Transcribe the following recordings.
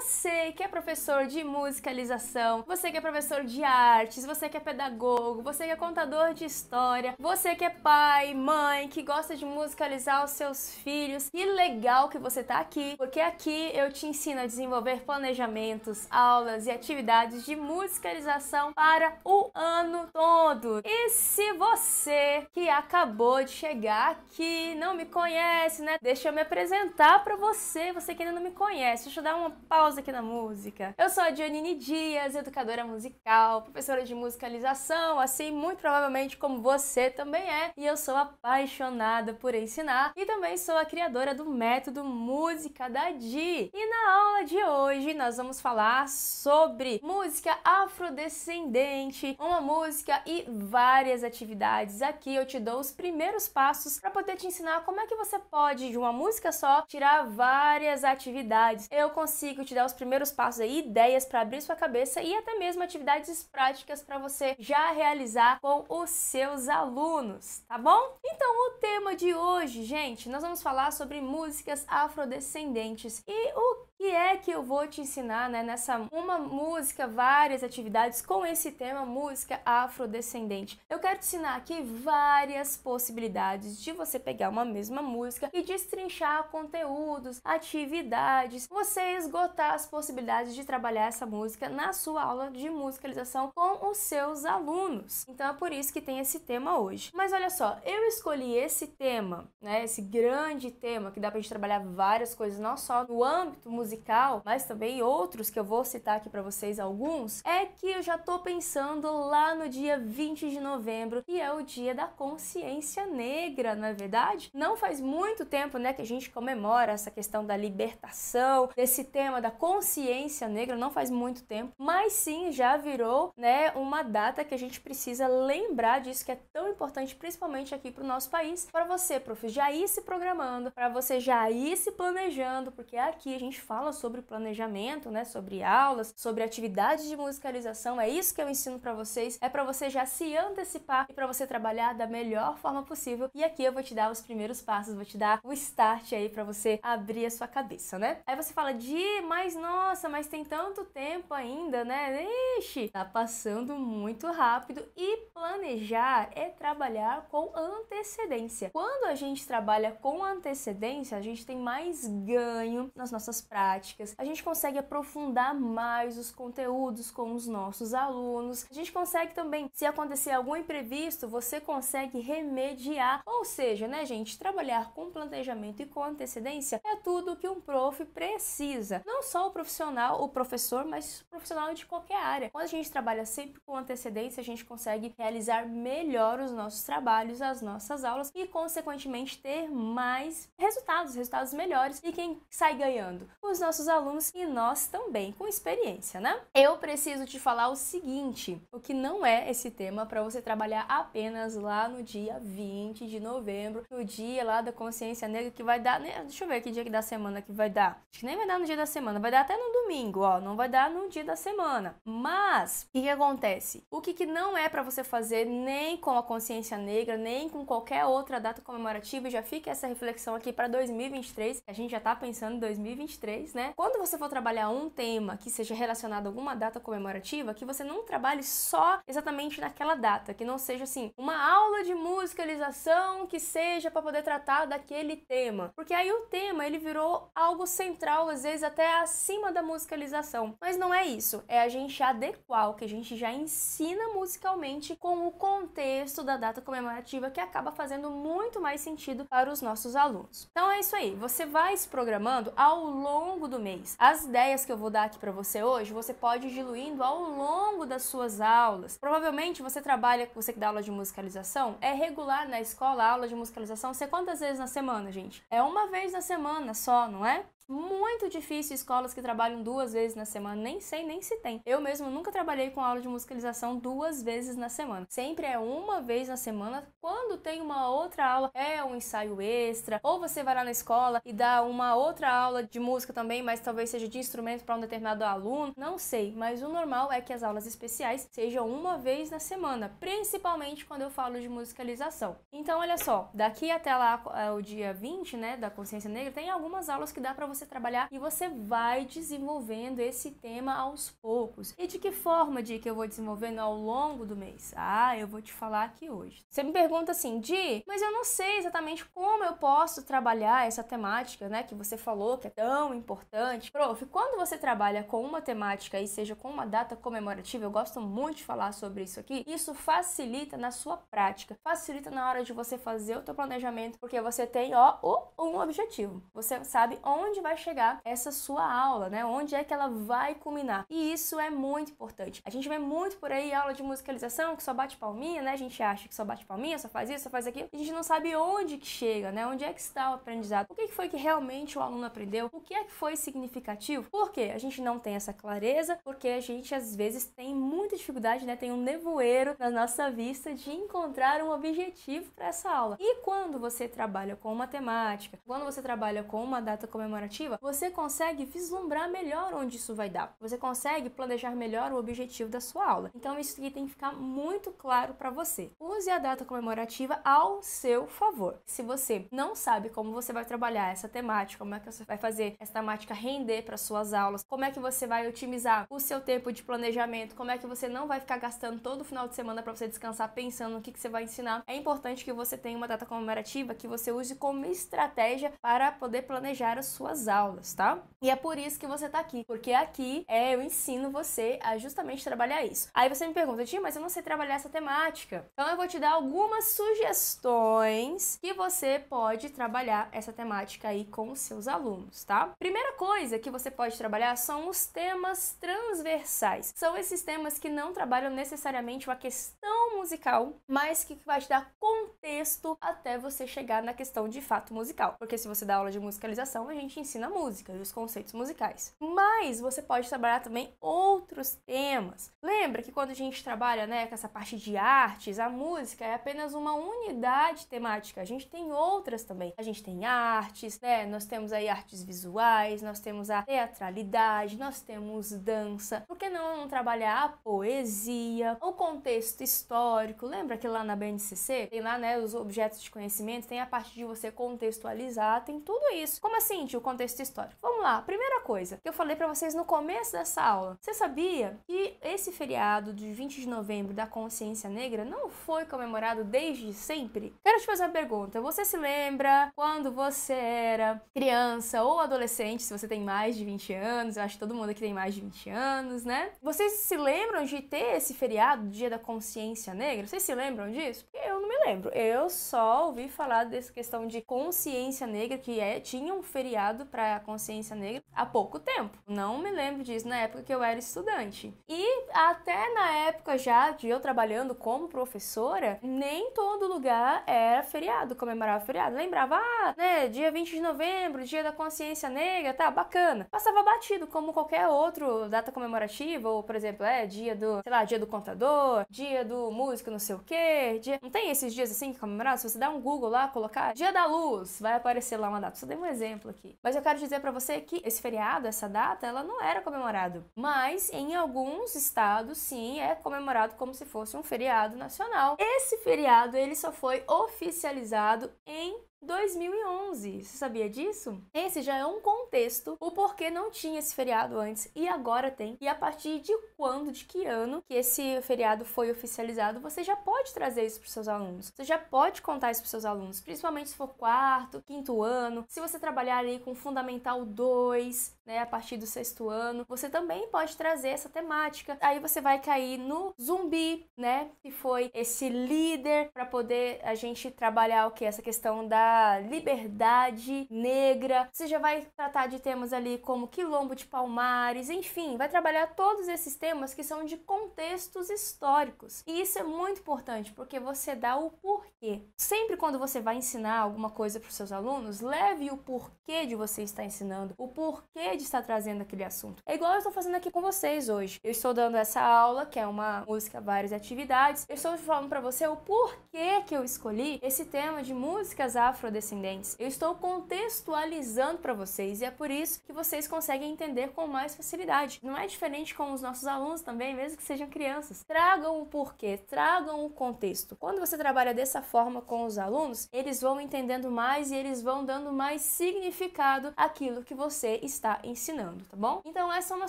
Você que é professor de musicalização, você que é professor de artes, você que é pedagogo, você que é contador de história, você que é pai, mãe, que gosta de musicalizar os seus filhos. Que legal que você tá aqui, porque aqui eu te ensino a desenvolver planejamentos, aulas e atividades de musicalização para o ano todo. E se você que acabou de chegar aqui não me conhece, né? Deixa eu me apresentar para você, você que ainda não me conhece. Deixa eu dar uma pausa pausa aqui na música. Eu sou a Dionine Dias, educadora musical, professora de musicalização, assim, muito provavelmente como você também é, e eu sou apaixonada por ensinar e também sou a criadora do método Música da Di. E na aula de hoje nós vamos falar sobre música afrodescendente, uma música e várias atividades. Aqui eu te dou os primeiros passos para poder te ensinar como é que você pode de uma música só tirar várias atividades. Eu consigo te dar os primeiros passos aí, ideias para abrir sua cabeça e até mesmo atividades práticas para você já realizar com os seus alunos, tá bom? Então, o tema de hoje, gente, nós vamos falar sobre músicas afrodescendentes e o que é que eu vou te ensinar né, nessa uma música, várias atividades com esse tema música afrodescendente. Eu quero te ensinar aqui várias possibilidades de você pegar uma mesma música e destrinchar conteúdos, atividades, você esgotar as possibilidades de trabalhar essa música na sua aula de musicalização com os seus alunos. Então é por isso que tem esse tema hoje. Mas olha só, eu escolhi esse tema, né, esse grande tema que dá pra gente trabalhar várias coisas, não só no âmbito musical, musical, mas também outros que eu vou citar aqui para vocês alguns, é que eu já tô pensando lá no dia 20 de novembro, que é o dia da consciência negra, não é verdade? Não faz muito tempo, né, que a gente comemora essa questão da libertação, desse tema da consciência negra, não faz muito tempo, mas sim já virou, né, uma data que a gente precisa lembrar disso que é tão importante, principalmente aqui para o nosso país, para você, prof, já ir se programando, para você já ir se planejando, porque aqui a gente fala fala sobre planejamento, né, sobre aulas, sobre atividades de musicalização. É isso que eu ensino para vocês, é para você já se antecipar e para você trabalhar da melhor forma possível. E aqui eu vou te dar os primeiros passos, vou te dar o start aí para você abrir a sua cabeça, né? Aí você fala: de mas nossa, mas tem tanto tempo ainda, né? Ixi, tá passando muito rápido". E planejar é trabalhar com antecedência. Quando a gente trabalha com antecedência, a gente tem mais ganho nas nossas práticas práticas, a gente consegue aprofundar mais os conteúdos com os nossos alunos, a gente consegue também, se acontecer algum imprevisto, você consegue remediar, ou seja, né, gente, trabalhar com planejamento e com antecedência é tudo que um prof precisa, não só o profissional, o professor, mas o profissional de qualquer área. Quando a gente trabalha sempre com antecedência, a gente consegue realizar melhor os nossos trabalhos, as nossas aulas e, consequentemente, ter mais resultados, resultados melhores. E quem sai ganhando? Os os nossos alunos e nós também, com experiência, né? Eu preciso te falar o seguinte: o que não é esse tema para você trabalhar apenas lá no dia 20 de novembro, no dia lá da consciência negra, que vai dar. Né? Deixa eu ver que dia que da semana que vai dar. Acho que nem vai dar no dia da semana, vai dar até no domingo, ó. Não vai dar no dia da semana. Mas, o que, que acontece? O que, que não é para você fazer nem com a consciência negra, nem com qualquer outra data comemorativa, já fica essa reflexão aqui para 2023, a gente já tá pensando em 2023 né? Quando você for trabalhar um tema que seja relacionado a alguma data comemorativa, que você não trabalhe só exatamente naquela data, que não seja assim uma aula de musicalização que seja para poder tratar daquele tema, porque aí o tema ele virou algo central às vezes até acima da musicalização. Mas não é isso, é a gente adequar o que a gente já ensina musicalmente com o contexto da data comemorativa que acaba fazendo muito mais sentido para os nossos alunos. Então é isso aí, você vai se programando ao longo longo do mês. As ideias que eu vou dar aqui para você hoje, você pode ir diluindo ao longo das suas aulas. Provavelmente você trabalha, você que dá aula de musicalização, é regular na escola a aula de musicalização, você quantas vezes na semana, gente? É uma vez na semana só, não é? Muito difícil escolas que trabalham duas vezes na semana, nem sei nem se tem. Eu mesmo nunca trabalhei com aula de musicalização duas vezes na semana. Sempre é uma vez na semana. Quando tem uma outra aula, é um ensaio extra, ou você vai lá na escola e dá uma outra aula de música também, mas talvez seja de instrumento para um determinado aluno, não sei, mas o normal é que as aulas especiais sejam uma vez na semana, principalmente quando eu falo de musicalização. Então, olha só, daqui até lá é, o dia 20, né, da consciência negra, tem algumas aulas que dá para você você trabalhar e você vai desenvolvendo esse tema aos poucos. E de que forma, de que eu vou desenvolvendo ao longo do mês? Ah, eu vou te falar aqui hoje. Você me pergunta assim, Di, mas eu não sei exatamente como eu posso trabalhar essa temática, né, que você falou que é tão importante. Prof, quando você trabalha com uma temática e seja com uma data comemorativa, eu gosto muito de falar sobre isso aqui, isso facilita na sua prática, facilita na hora de você fazer o teu planejamento, porque você tem, ó, um objetivo. Você sabe onde vai vai chegar essa sua aula, né? Onde é que ela vai culminar? E isso é muito importante. A gente vê muito por aí aula de musicalização que só bate palminha, né? A gente acha que só bate palminha, só faz isso, só faz aquilo. A gente não sabe onde que chega, né? Onde é que está o aprendizado? O que foi que realmente o aluno aprendeu? O que é que foi significativo? Por quê? A gente não tem essa clareza, porque a gente às vezes tem muita dificuldade, né? Tem um nevoeiro na nossa vista de encontrar um objetivo para essa aula. E quando você trabalha com matemática, quando você trabalha com uma data comemorativa, alternativa, você consegue vislumbrar melhor onde isso vai dar. Você consegue planejar melhor o objetivo da sua aula. Então isso aqui tem que ficar muito claro para você. Use a data comemorativa ao seu favor. Se você não sabe como você vai trabalhar essa temática, como é que você vai fazer essa temática render para suas aulas, como é que você vai otimizar o seu tempo de planejamento, como é que você não vai ficar gastando todo o final de semana para você descansar pensando no que, que você vai ensinar, é importante que você tenha uma data comemorativa que você use como estratégia para poder planejar as suas minhas aulas, tá? E é por isso que você tá aqui, porque aqui é eu ensino você a justamente trabalhar isso. Aí você me pergunta, Tia, mas eu não sei trabalhar essa temática. Então eu vou te dar algumas sugestões que você pode trabalhar essa temática aí com os seus alunos, tá? Primeira coisa que você pode trabalhar são os temas transversais. São esses temas que não trabalham necessariamente uma questão musical, mas que vai te dar contexto até você chegar na questão de fato musical. Porque se você dá aula de musicalização, a gente ensina ensina música e os conceitos musicais. Mas você pode trabalhar também outros temas. Lembra que quando a gente trabalha né, com essa parte de artes, a música é apenas uma unidade temática. A gente tem outras também. A gente tem artes, né? Nós temos aí artes visuais, nós temos a teatralidade, nós temos dança. Por que não trabalhar a poesia, o contexto histórico? Lembra que lá na BNCC tem lá né, os objetos de conhecimento, tem a parte de você contextualizar, tem tudo isso. Como assim, tio? contexto histórico. Vamos lá, primeira coisa que eu falei para vocês no começo dessa aula. Você sabia que esse feriado de 20 de novembro da consciência negra não foi comemorado desde sempre? Quero te fazer uma pergunta. Você se lembra quando você era criança ou adolescente, se você tem mais de 20 anos, eu acho que todo mundo aqui tem mais de 20 anos, né? Vocês se lembram de ter esse feriado, Dia da Consciência Negra? Vocês se lembram disso? Porque eu não me lembro. Eu só ouvi falar dessa questão de consciência negra, que é, tinha um feriado para a consciência negra há pouco tempo. Não me lembro disso na época que eu era estudante. E até na época já de eu trabalhando como professora, nem todo lugar era feriado, comemorava feriado. Lembrava, ah, né, dia 20 de novembro, dia da consciência negra, tá, bacana. Passava batido, como qualquer outro data comemorativa, ou, por exemplo, é dia do, sei lá, dia do contador, dia do músico não sei o quê, dia... Não tem esses dias assim que comemorar? Se você dá um Google lá, colocar dia da luz, vai aparecer lá uma data. Só dei um exemplo aqui. Mas eu quero dizer para você que esse feriado, essa data, ela não era comemorado, mas em alguns estados sim é comemorado como se fosse um feriado nacional. Esse feriado ele só foi oficializado em 2011. Você sabia disso? Esse já é um contexto, o porquê não tinha esse feriado antes e agora tem. E a partir de quando, de que ano que esse feriado foi oficializado, você já pode trazer isso para seus alunos. Você já pode contar isso para seus alunos, principalmente se for quarto, quinto ano. Se você trabalhar ali com fundamental 2, né, a partir do sexto ano, você também pode trazer essa temática. Aí você vai cair no zumbi, né, que foi esse líder para poder a gente trabalhar o que essa questão da liberdade negra. Você já vai tratar de temas ali como Quilombo de Palmares, enfim, vai trabalhar todos esses temas que são de contextos históricos. E isso é muito importante porque você dá o porquê. Sempre quando você vai ensinar alguma coisa para os seus alunos, leve o porquê de você estar ensinando, o porquê de estar trazendo aquele assunto. É igual eu estou fazendo aqui com vocês hoje. Eu estou dando essa aula, que é uma música, várias atividades. Eu estou falando para você o porquê que eu escolhi esse tema de músicas afro afrodescendentes. Eu estou contextualizando para vocês e é por isso que vocês conseguem entender com mais facilidade. Não é diferente com os nossos alunos também, mesmo que sejam crianças. Tragam o porquê, tragam o contexto. Quando você trabalha dessa forma com os alunos, eles vão entendendo mais e eles vão dando mais significado àquilo que você está ensinando, tá bom? Então essa é uma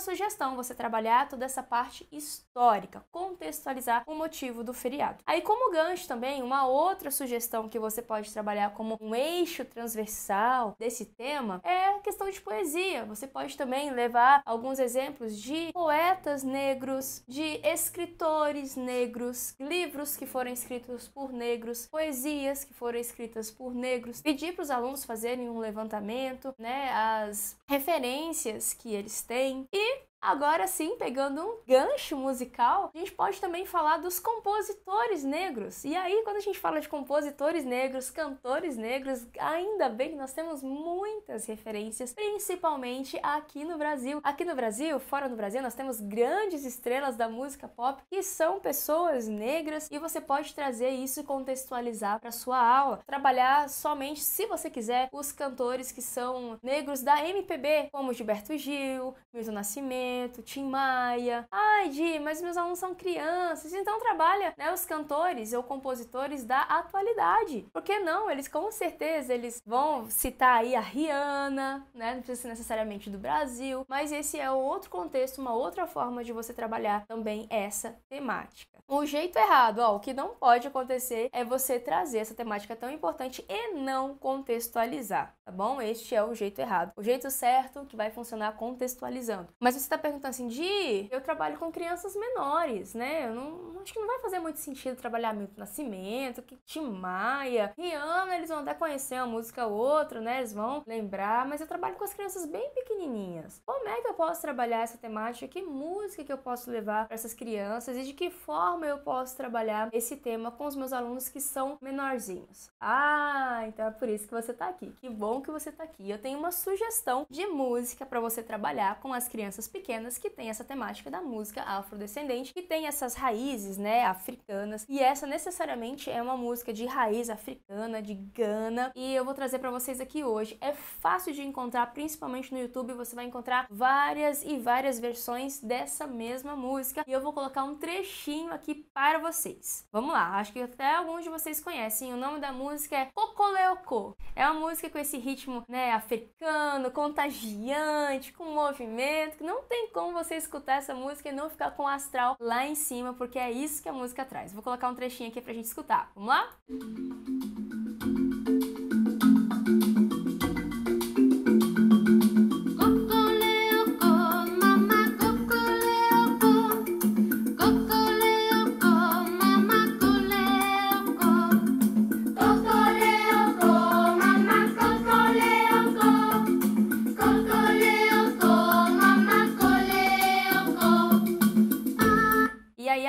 sugestão, você trabalhar toda essa parte histórica, contextualizar o motivo do feriado. Aí como gancho também, uma outra sugestão que você pode trabalhar como um eixo transversal desse tema é a questão de poesia. Você pode também levar alguns exemplos de poetas negros, de escritores negros, livros que foram escritos por negros, poesias que foram escritas por negros, pedir para os alunos fazerem um levantamento, né, as referências que eles têm e Agora sim, pegando um gancho musical, a gente pode também falar dos compositores negros. E aí, quando a gente fala de compositores negros, cantores negros, ainda bem que nós temos muitas referências, principalmente aqui no Brasil. Aqui no Brasil, fora do Brasil, nós temos grandes estrelas da música pop que são pessoas negras e você pode trazer isso e contextualizar para sua aula. Trabalhar somente, se você quiser, os cantores que são negros da MPB, como Gilberto Gil, Milton Nascimento, Nascimento, Tim Maia. Ai, Di, mas meus alunos são crianças. Então trabalha né, os cantores ou compositores da atualidade. Por que não? Eles com certeza eles vão citar aí a Rihanna, né? Não precisa ser necessariamente do Brasil, mas esse é outro contexto, uma outra forma de você trabalhar também essa temática. O jeito errado, ó, o que não pode acontecer é você trazer essa temática tão importante e não contextualizar, tá bom? Este é o jeito errado. O jeito certo que vai funcionar contextualizando. Mas você está perguntar tá perguntando assim, Di, eu trabalho com crianças menores, né? Eu não acho que não vai fazer muito sentido trabalhar muito Nascimento, que Tim Maia, Rihanna, eles vão até conhecer uma música ou outra, né? Eles vão lembrar, mas eu trabalho com as crianças bem pequenininhas. Como é que eu posso trabalhar essa temática? Que música que eu posso levar para essas crianças e de que forma eu posso trabalhar esse tema com os meus alunos que são menorzinhos? Ah, então é por isso que você tá aqui. Que bom que você tá aqui. Eu tenho uma sugestão de música para você trabalhar com as crianças pequenas pequenas que tem essa temática da música afrodescendente, que tem essas raízes, né, africanas. E essa necessariamente é uma música de raiz africana, de Gana, e eu vou trazer para vocês aqui hoje. É fácil de encontrar, principalmente no YouTube, você vai encontrar várias e várias versões dessa mesma música, e eu vou colocar um trechinho aqui para vocês. Vamos lá, acho que até alguns de vocês conhecem. O nome da música é Cocoleocô. É uma música com esse ritmo, né, africano, contagiante, com movimento, que não tem tem como você escutar essa música e não ficar com o astral lá em cima, porque é isso que a música traz. Vou colocar um trechinho aqui pra gente escutar. Vamos lá? Música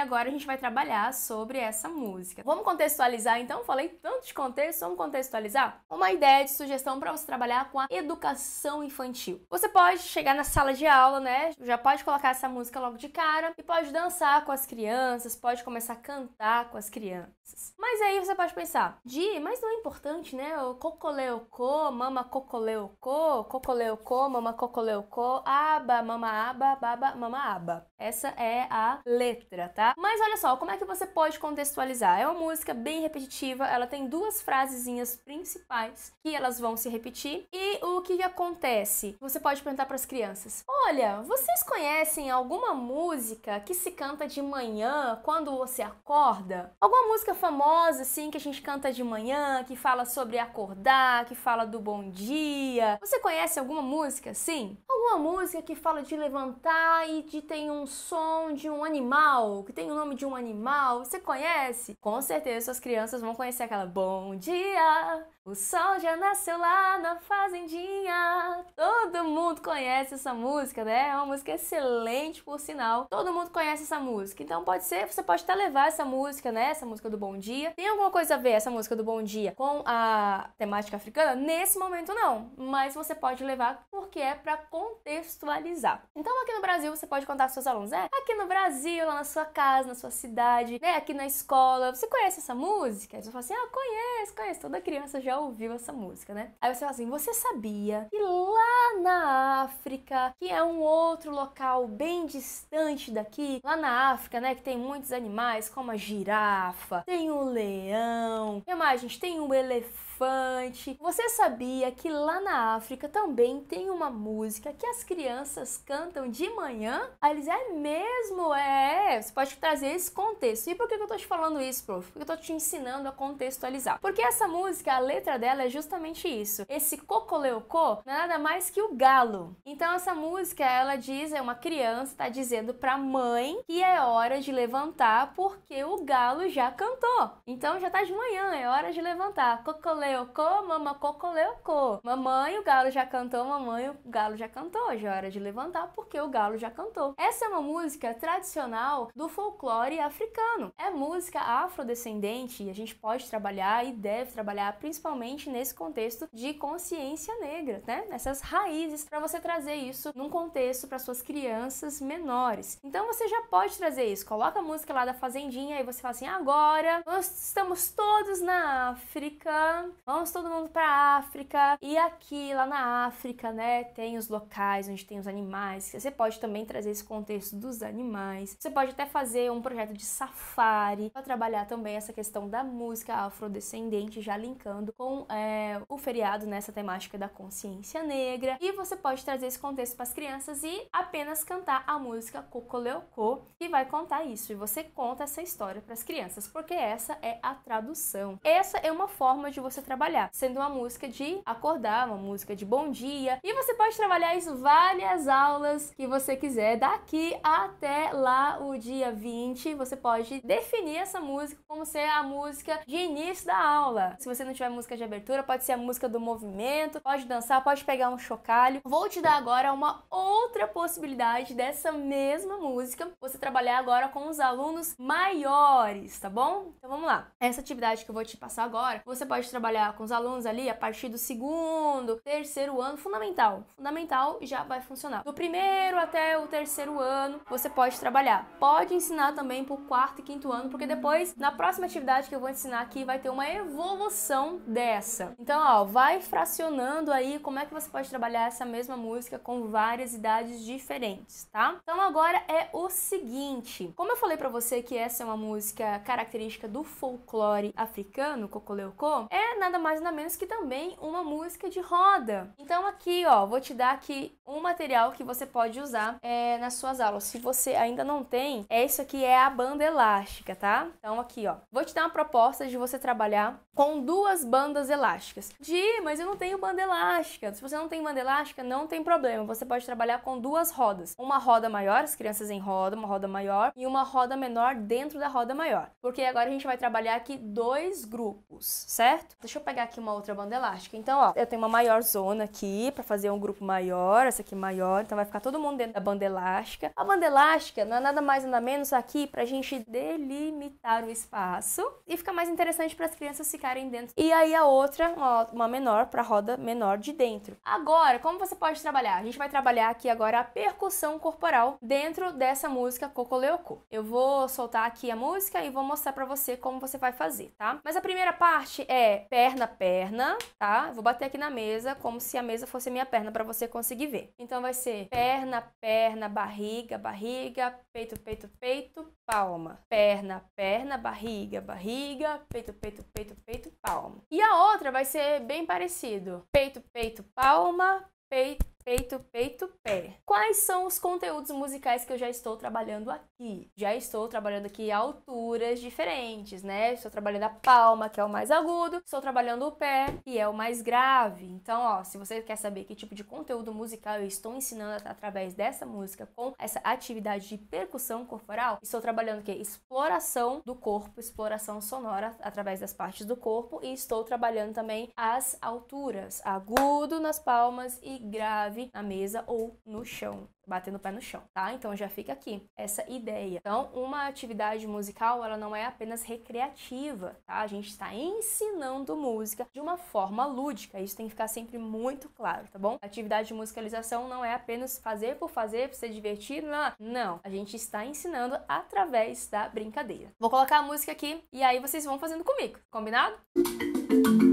agora a gente vai trabalhar sobre essa música. Vamos contextualizar então? Falei tanto de contexto, vamos contextualizar? Uma ideia de sugestão para você trabalhar com a educação infantil. Você pode chegar na sala de aula, né? Já pode colocar essa música logo de cara e pode dançar com as crianças, pode começar a cantar com as crianças crianças. Mas aí você pode pensar, Di, mas não é importante, né? O cocoleocô, mama cocoleocô, cocoleocô, mama cocoleocô, aba, mama aba, baba, mama aba. Essa é a letra, tá? Mas olha só, como é que você pode contextualizar? É uma música bem repetitiva, ela tem duas frasezinhas principais que elas vão se repetir. E o que acontece? Você pode perguntar para as crianças: "Olha, vocês conhecem alguma música que se canta de manhã quando você acorda? Alguma música famosa, assim, que a gente canta de manhã, que fala sobre acordar, que fala do bom dia. Você conhece alguma música assim? Alguma música que fala de levantar e de tem um som de um animal, que tem o nome de um animal? Você conhece? Com certeza suas crianças vão conhecer aquela bom dia, o sol já nasceu lá na fazendinha. Todo mundo conhece essa música, né? É uma música excelente, por sinal. Todo mundo conhece essa música. Então pode ser, você pode até levar essa música, né? Essa música do Bom Dia. Tem alguma coisa a ver essa música do Bom Dia com a temática africana? Nesse momento não, mas você pode levar porque é para contextualizar. Então aqui no Brasil você pode contar para seus alunos, é? Aqui no Brasil, lá na sua casa, na sua cidade, né? Aqui na escola, você conhece essa música? Aí você fala assim: "Ah, conheço, conheço, toda criança já ouviu essa música, né? Aí você fala assim: você sabia que lá na África, que é um outro local bem distante daqui, lá na África, né, que tem muitos animais, como a girafa, tem o leão, que mais, gente? Tem o elefante elefante. Você sabia que lá na África também tem uma música que as crianças cantam de manhã? Aí ah, eles, é mesmo? É, você pode trazer esse contexto. E por que eu tô te falando isso, prof? Porque eu tô te ensinando a contextualizar. Porque essa música, a letra dela é justamente isso. Esse cocoleocô não é nada mais que o galo. Então essa música, ela diz, é uma criança, tá dizendo pra mãe que é hora de levantar porque o galo já cantou. Então já tá de manhã, é hora de levantar. Cocoleocô cocoleocô, mama cocoleocô. Mamãe, o galo já cantou, mamãe, o galo já cantou. Já é hora de levantar porque o galo já cantou. Essa é uma música tradicional do folclore africano. É música afrodescendente e a gente pode trabalhar e deve trabalhar principalmente nesse contexto de consciência negra, né? Essas raízes para você trazer isso num contexto para suas crianças menores. Então você já pode trazer isso. Coloca a música lá da fazendinha e você fala assim: "Agora nós estamos todos na África, Vamos todo mundo para África. E aqui, lá na África, né, tem os locais onde tem os animais. Você pode também trazer esse contexto dos animais. Você pode até fazer um projeto de safari para trabalhar também essa questão da música afrodescendente, já linkando com é, o feriado nessa né, temática da consciência negra. E você pode trazer esse contexto para as crianças e apenas cantar a música Cocoleocô, que vai contar isso. E você conta essa história para as crianças, porque essa é a tradução. Essa é uma forma de você trabalhar, sendo uma música de acordar, uma música de bom dia. E você pode trabalhar isso várias aulas que você quiser, daqui até lá o dia 20. Você pode definir essa música como ser a música de início da aula. Se você não tiver música de abertura, pode ser a música do movimento, pode dançar, pode pegar um chocalho. Vou te dar agora uma outra possibilidade dessa mesma música. Você trabalhar agora com os alunos maiores, tá bom? Então vamos lá. Essa atividade que eu vou te passar agora, você pode trabalhar trabalhar com os alunos ali a partir do segundo, terceiro ano, fundamental. Fundamental já vai funcionar. Do primeiro até o terceiro ano, você pode trabalhar. Pode ensinar também para o quarto e quinto ano, porque depois, na próxima atividade que eu vou ensinar aqui, vai ter uma evolução dessa. Então, ó, vai fracionando aí como é que você pode trabalhar essa mesma música com várias idades diferentes, tá? Então, agora é o seguinte. Como eu falei para você que essa é uma música característica do folclore africano, Kokoleuko, é nada mais nada menos que também uma música de roda. Então aqui, ó, vou te dar aqui um material que você pode usar é, nas suas aulas. Se você ainda não tem, é isso aqui é a banda elástica, tá? Então aqui, ó, vou te dar uma proposta de você trabalhar com duas bandas elásticas. Di, mas eu não tenho banda elástica. Se você não tem banda elástica, não tem problema. Você pode trabalhar com duas rodas. Uma roda maior, as crianças em roda, uma roda maior e uma roda menor dentro da roda maior. Porque agora a gente vai trabalhar aqui dois grupos, certo? Deixa eu pegar aqui uma outra banda elástica. Então, ó, eu tenho uma maior zona aqui para fazer um grupo maior, essa aqui maior, então vai ficar todo mundo dentro da banda elástica. A banda elástica não é nada mais nada menos aqui pra gente delimitar o espaço e fica mais interessante para as crianças ficarem dentro. E aí a outra, ó, uma menor para roda menor de dentro. Agora, como você pode trabalhar? A gente vai trabalhar aqui agora a percussão corporal dentro dessa música Cocoleuco. Eu vou soltar aqui a música e vou mostrar para você como você vai fazer, tá? Mas a primeira parte é perna a perna, tá? Vou bater aqui na mesa como se a mesa fosse a minha perna para você conseguir ver. Então vai ser perna, perna, barriga, barriga, peito, peito, peito, palma. Perna, perna, barriga, barriga, peito, peito, peito, peito, palma. E a outra vai ser bem parecido. Peito, peito, palma, peito peito, peito, pé. Quais são os conteúdos musicais que eu já estou trabalhando aqui? Já estou trabalhando aqui alturas diferentes, né? Estou trabalhando a palma, que é o mais agudo, estou trabalhando o pé, que é o mais grave. Então, ó, se você quer saber que tipo de conteúdo musical eu estou ensinando através dessa música com essa atividade de percussão corporal, estou trabalhando o que exploração do corpo, exploração sonora através das partes do corpo e estou trabalhando também as alturas, agudo nas palmas e grave na mesa ou no chão, batendo o pé no chão, tá? Então já fica aqui essa ideia. Então, uma atividade musical, ela não é apenas recreativa, tá? A gente está ensinando música de uma forma lúdica. Isso tem que ficar sempre muito claro, tá bom? Atividade de musicalização não é apenas fazer por fazer, pra se divertir, não. Não, a gente está ensinando através da brincadeira. Vou colocar a música aqui e aí vocês vão fazendo comigo, combinado? Música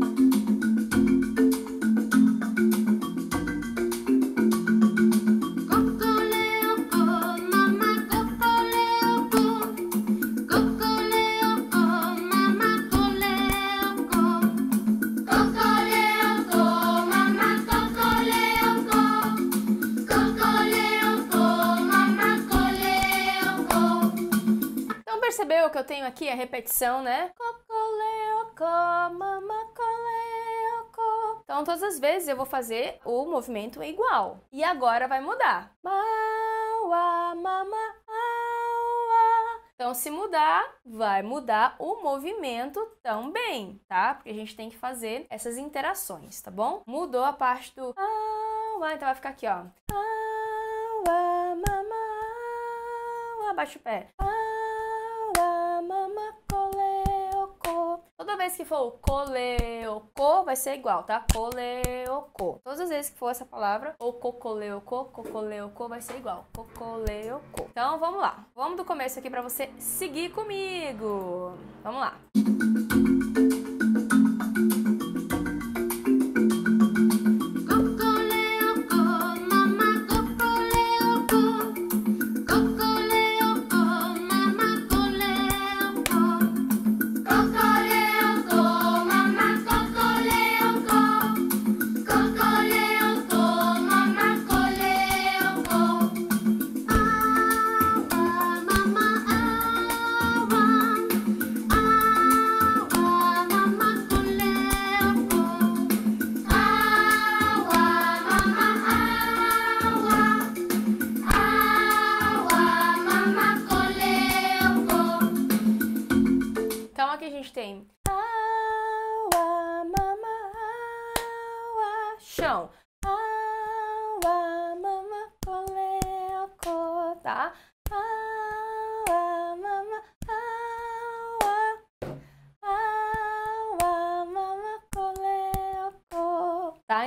o que eu tenho aqui é repetição, né? Então, todas as vezes eu vou fazer o movimento igual. E agora vai mudar. Então, se mudar, vai mudar o movimento também, tá? Porque a gente tem que fazer essas interações, tá bom? Mudou a parte do então vai ficar aqui, ó. Abaixa o pé. Toda vez que for o coleocô, vai ser igual, tá? Coleocô. Todas as vezes que for essa palavra, o cocoleocô, cocoleocô, vai ser igual. Cocoleocô. Então, vamos lá. Vamos do começo aqui para você seguir comigo. Vamos lá. Música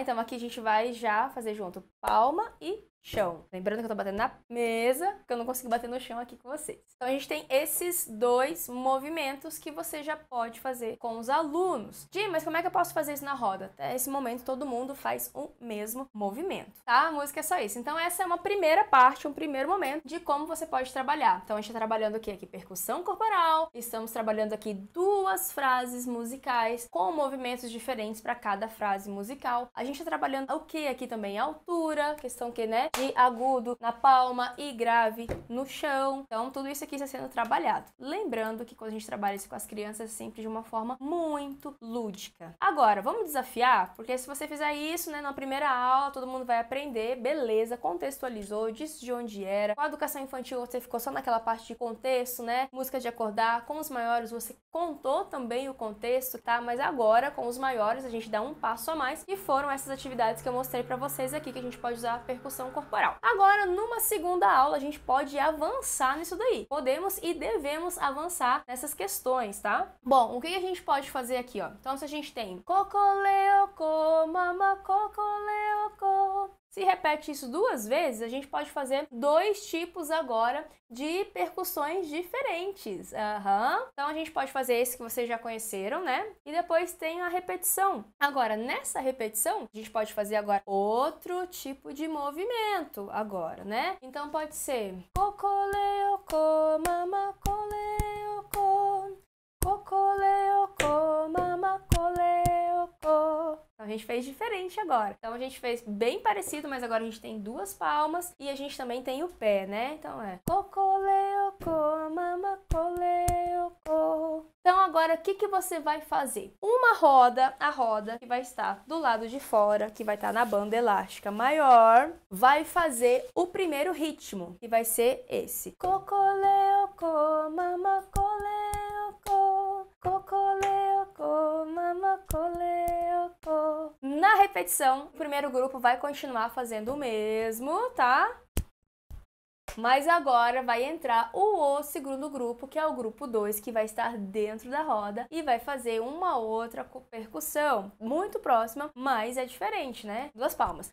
Então aqui a gente vai já fazer junto palma e chão. Lembrando que eu tô batendo na mesa, que eu não consigo bater no chão aqui com vocês. Então a gente tem esses dois movimentos que você já pode fazer com os alunos. Di, mas como é que eu posso fazer isso na roda? Até esse momento todo mundo faz o mesmo movimento, tá? A música é só isso. Então essa é uma primeira parte, um primeiro momento de como você pode trabalhar. Então a gente tá trabalhando aqui, aqui percussão corporal, estamos trabalhando aqui duas frases musicais com movimentos diferentes para cada frase musical. A gente tá trabalhando o que aqui também? Altura, questão que, né? e agudo, na palma e grave, no chão. Então, tudo isso aqui está sendo trabalhado. Lembrando que quando a gente trabalha isso com as crianças, é sempre de uma forma muito lúdica. Agora, vamos desafiar? Porque se você fizer isso, né, na primeira aula, todo mundo vai aprender, beleza, contextualizou, disse de onde era. Com a educação infantil, você ficou só naquela parte de contexto, né? Música de acordar. Com os maiores, você contou também o contexto, tá? Mas agora, com os maiores, a gente dá um passo a mais, e foram essas atividades que eu mostrei para vocês aqui, que a gente pode usar a percussão corporal. Agora, numa segunda aula, a gente pode avançar nisso daí. Podemos e devemos avançar nessas questões, tá? Bom, o que a gente pode fazer aqui, ó? Então, se a gente tem cocoleoco, mama cocoleoco, se repete isso duas vezes, a gente pode fazer dois tipos agora de percussões diferentes. Uhum. Então a gente pode fazer esse que vocês já conheceram, né? E depois tem a repetição. Agora, nessa repetição, a gente pode fazer agora outro tipo de movimento agora, né? Então pode ser cocoleoco, mama cocoleoco, mama então a gente fez diferente agora. Então a gente fez bem parecido, mas agora a gente tem duas palmas e a gente também tem o pé, né? Então é. Então agora o que, que você vai fazer? Uma roda, a roda que vai estar do lado de fora, que vai estar na banda elástica maior, vai fazer o primeiro ritmo, que vai ser esse. Cocoleoco, mamacoleoco, cocoleoco, mamacoleoco. Na repetição, o primeiro grupo vai continuar fazendo o mesmo, tá? Mas agora vai entrar o, o segundo grupo, que é o grupo 2, que vai estar dentro da roda e vai fazer uma outra percussão muito próxima, mas é diferente, né? Duas palmas.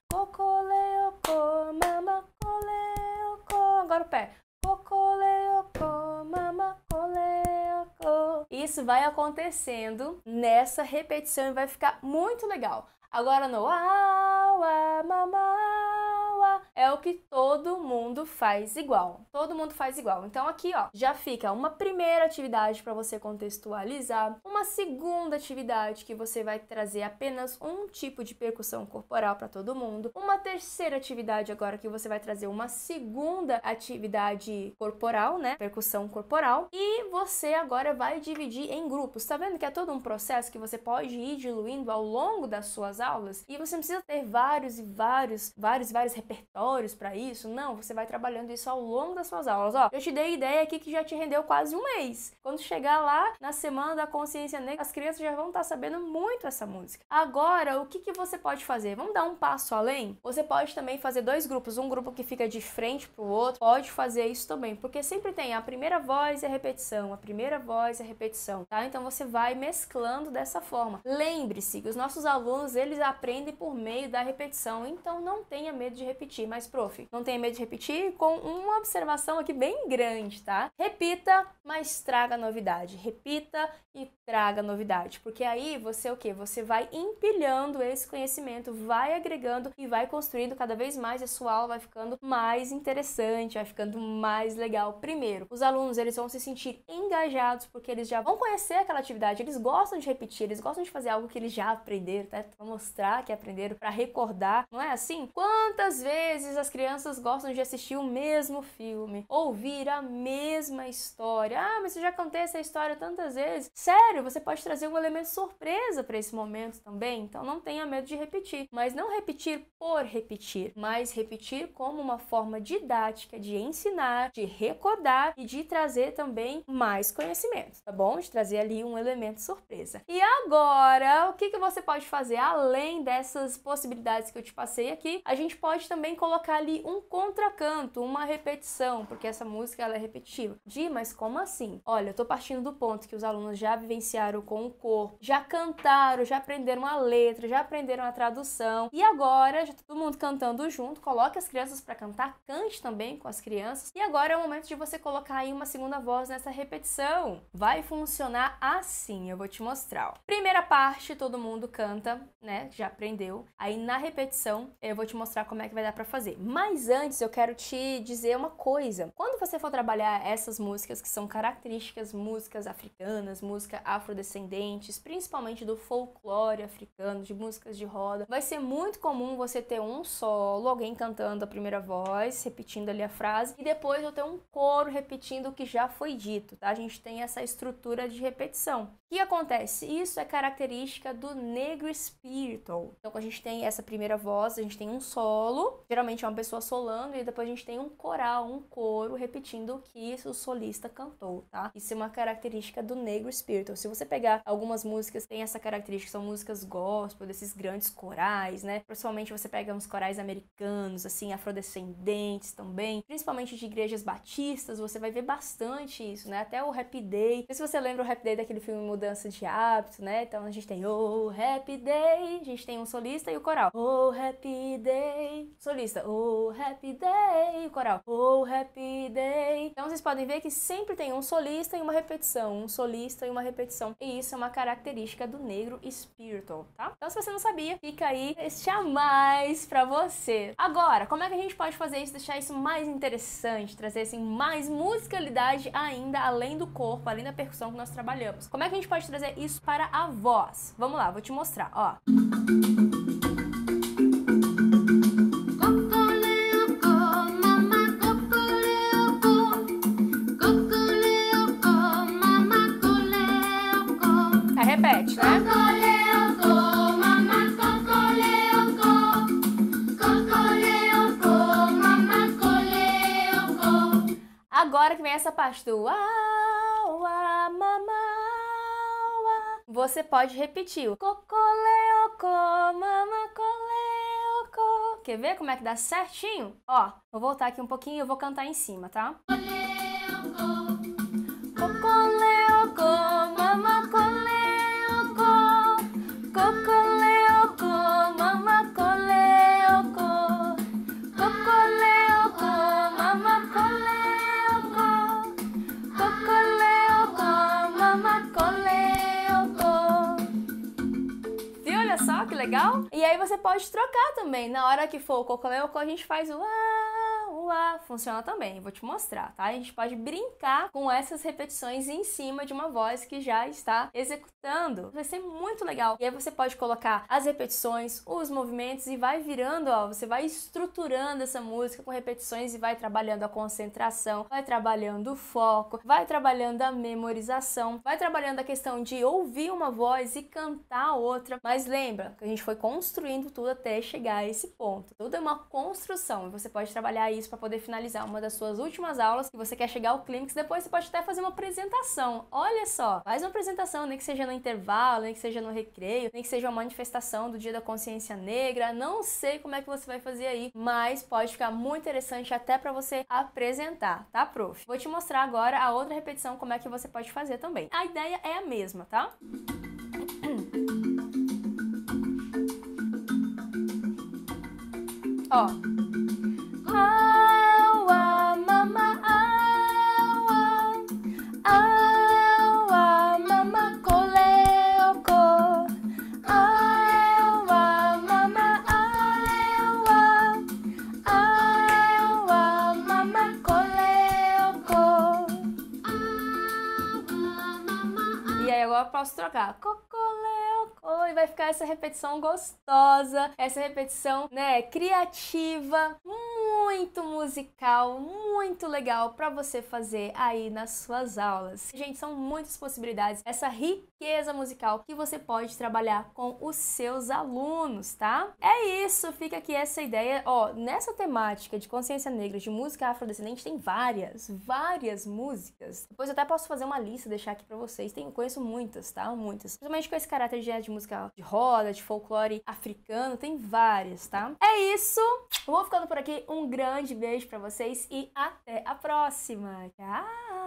Agora o pé. Isso vai acontecendo nessa repetição e vai ficar muito legal. Agora no Awa Mamá é o que todo mundo faz igual. Todo mundo faz igual. Então aqui, ó, já fica uma primeira atividade para você contextualizar, uma segunda atividade que você vai trazer apenas um tipo de percussão corporal para todo mundo, uma terceira atividade agora que você vai trazer uma segunda atividade corporal, né, percussão corporal, e você agora vai dividir em grupos. Tá vendo que é todo um processo que você pode ir diluindo ao longo das suas aulas e você não precisa ter vários e vários, vários, vários repertórios para isso. Não, você vai trabalhando isso ao longo das suas aulas. Ó, eu te dei ideia aqui que já te rendeu quase um mês. Quando chegar lá na semana da consciência negra, as crianças já vão estar tá sabendo muito essa música. Agora, o que, que você pode fazer? Vamos dar um passo além? Você pode também fazer dois grupos, um grupo que fica de frente pro outro. Pode fazer isso também, porque sempre tem a primeira voz e a repetição, a primeira voz e a repetição, tá? Então você vai mesclando dessa forma. Lembre-se que os nossos alunos, eles aprendem por meio da repetição, então não tenha medo de repetir, mas, prof, não tenha medo de repetir com uma observação aqui bem grande, tá? Repita, mas traga novidade. Repita e traga novidade. Porque aí você é o que? Você vai empilhando esse conhecimento, vai agregando e vai construindo cada vez mais a sua aula, vai ficando mais interessante, vai ficando mais legal. Primeiro, os alunos eles vão se sentir engajados porque eles já vão conhecer aquela atividade, eles gostam de repetir, eles gostam de fazer algo que eles já aprenderam, tá? Pra mostrar que aprenderam, para recordar, não é assim? Quantas vezes vezes as crianças gostam de assistir o mesmo filme, ouvir a mesma história. Ah, mas eu já contei essa história tantas vezes. Sério, você pode trazer um elemento surpresa para esse momento também, então não tenha medo de repetir. Mas não repetir por repetir, mas repetir como uma forma didática de ensinar, de recordar e de trazer também mais conhecimento, tá bom? De trazer ali um elemento surpresa. E agora, o que, que você pode fazer além dessas possibilidades que eu te passei aqui? A gente pode também colocar colocar ali um contracanto, uma repetição, porque essa música ela é repetitiva. Di, mas como assim? Olha, eu tô partindo do ponto que os alunos já vivenciaram com o corpo, já cantaram, já aprenderam a letra, já aprenderam a tradução. E agora, já tá todo mundo cantando junto, coloque as crianças para cantar, cante também com as crianças. E agora é o momento de você colocar aí uma segunda voz nessa repetição. Vai funcionar assim, eu vou te mostrar. Ó. Primeira parte, todo mundo canta, né? Já aprendeu. Aí na repetição, eu vou te mostrar como é que vai dar para fazer fazer. Mas antes eu quero te dizer uma coisa. Quando você for trabalhar essas músicas que são características músicas africanas, música afrodescendentes, principalmente do folclore africano, de músicas de roda, vai ser muito comum você ter um solo, alguém cantando a primeira voz, repetindo ali a frase, e depois eu ter um coro repetindo o que já foi dito, tá? A gente tem essa estrutura de repetição. O que acontece? Isso é característica do negro espiritual. Então, quando a gente tem essa primeira voz, a gente tem um solo, geralmente geralmente é uma pessoa solando e depois a gente tem um coral, um coro repetindo o que o solista cantou, tá? Isso é uma característica do negro spiritual. Se você pegar algumas músicas tem essa característica, são músicas gospel, desses grandes corais, né? Principalmente você pega uns corais americanos, assim, afrodescendentes também, principalmente de igrejas batistas, você vai ver bastante isso, né? Até o Happy Day. Não sei se você lembra o Happy Day daquele filme Mudança de Hábito, né? Então a gente tem o oh, Happy Day, a gente tem um solista e o coral. O oh, Happy Day, solista Oh, happy day! Coral. Oh, happy day! Então vocês podem ver que sempre tem um solista e uma repetição, um solista e uma repetição. E isso é uma característica do negro spiritual, tá? Então se você não sabia, fica aí este a mais pra você. Agora, como é que a gente pode fazer isso, deixar isso mais interessante, trazer assim mais musicalidade ainda além do corpo, além da percussão que nós trabalhamos? Como é que a gente pode trazer isso para a voz? Vamos lá, vou te mostrar, ó. Música Tá, repete, né? Agora que vem essa parte do uau, uau, mamá, você pode repetir o cocoleoco, mamacoleoco. Quer ver como é que dá certinho? Ó, vou voltar aqui um pouquinho e eu vou cantar em cima, tá? legal. E aí você pode trocar também. Na hora que for o cocô, a gente faz o ah, funciona também, vou te mostrar, tá? A gente pode brincar com essas repetições em cima de uma voz que já está executando. Vai ser muito legal. E aí você pode colocar as repetições, os movimentos e vai virando, ó, você vai estruturando essa música com repetições e vai trabalhando a concentração, vai trabalhando o foco, vai trabalhando a memorização, vai trabalhando a questão de ouvir uma voz e cantar outra. Mas lembra que a gente foi construindo tudo até chegar a esse ponto. Tudo é uma construção e você pode trabalhar isso para poder finalizar uma das suas últimas aulas e você quer chegar ao clímax, depois você pode até fazer uma apresentação. Olha só, faz uma apresentação, nem que seja no intervalo, nem que seja no recreio, nem que seja uma manifestação do Dia da Consciência Negra. Não sei como é que você vai fazer aí, mas pode ficar muito interessante até para você apresentar, tá, prof? Vou te mostrar agora a outra repetição como é que você pode fazer também. A ideia é a mesma, tá? Ó. Ah. posso trocar cocoleu, e vai ficar essa repetição gostosa, essa repetição, né, criativa. Hum, muito musical, muito legal para você fazer aí nas suas aulas. Gente, são muitas possibilidades, essa riqueza musical que você pode trabalhar com os seus alunos, tá? É isso, fica aqui essa ideia, ó, nessa temática de consciência negra, de música afrodescendente, tem várias, várias músicas. Depois eu até posso fazer uma lista, deixar aqui para vocês, tem, conheço muitas, tá? Muitas. Principalmente com esse caráter de, de música de roda, de folclore africano, tem várias, tá? É isso, vou ficando por aqui, um grande grande beijo para vocês e até a próxima. Tchau!